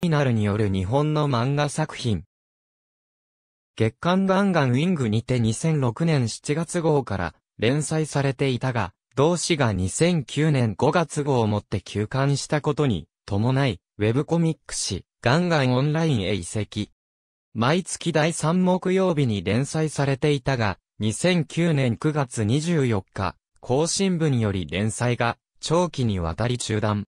ミナルによる日本の漫画作品。月刊ガンガンウィングにて2006年7月号から連載されていたが、同誌が2009年5月号をもって休刊したことに伴い、ウェブコミック誌、ガンガンオンラインへ移籍。毎月第3木曜日に連載されていたが、2009年9月24日、更新部により連載が長期にわたり中断。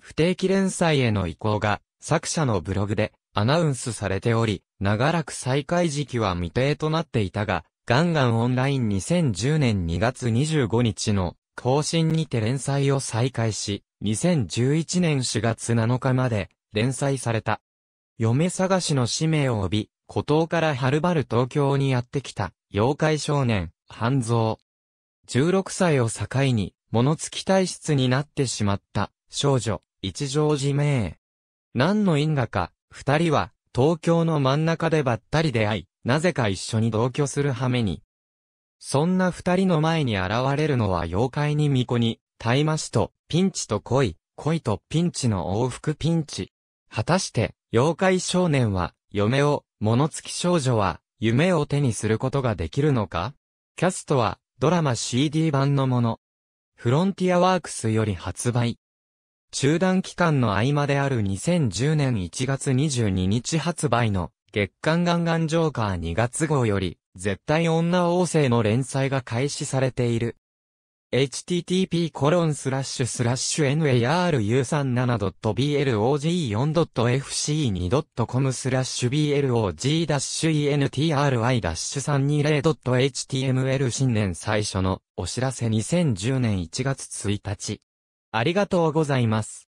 不定期連載への移行が作者のブログでアナウンスされており、長らく再開時期は未定となっていたが、ガンガンオンライン2010年2月25日の更新にて連載を再開し、2011年4月7日まで連載された。嫁探しの使命を帯び、孤島からはるばる東京にやってきた、妖怪少年、半蔵。16歳を境に、物付き体質になってしまった、少女、一条寺名。何の因果か、二人は、東京の真ん中でばったり出会い、なぜか一緒に同居する羽目に。そんな二人の前に現れるのは妖怪に巫女に、タイマシとピンチと恋、恋とピンチの往復ピンチ。果たして、妖怪少年は、嫁を、物付き少女は、夢を手にすることができるのかキャストは、ドラマ CD 版のもの。フロンティアワークスより発売。中断期間の合間である2010年1月22日発売の月刊ガンガンジョーカー2月号より絶対女王星の連載が開始されている。http コロンスラッシュスラッシュ naru37.blog4.fc2.com スラッシュ blog-entri-320.html 新年最初のお知らせ2010年1月1日ありがとうございます。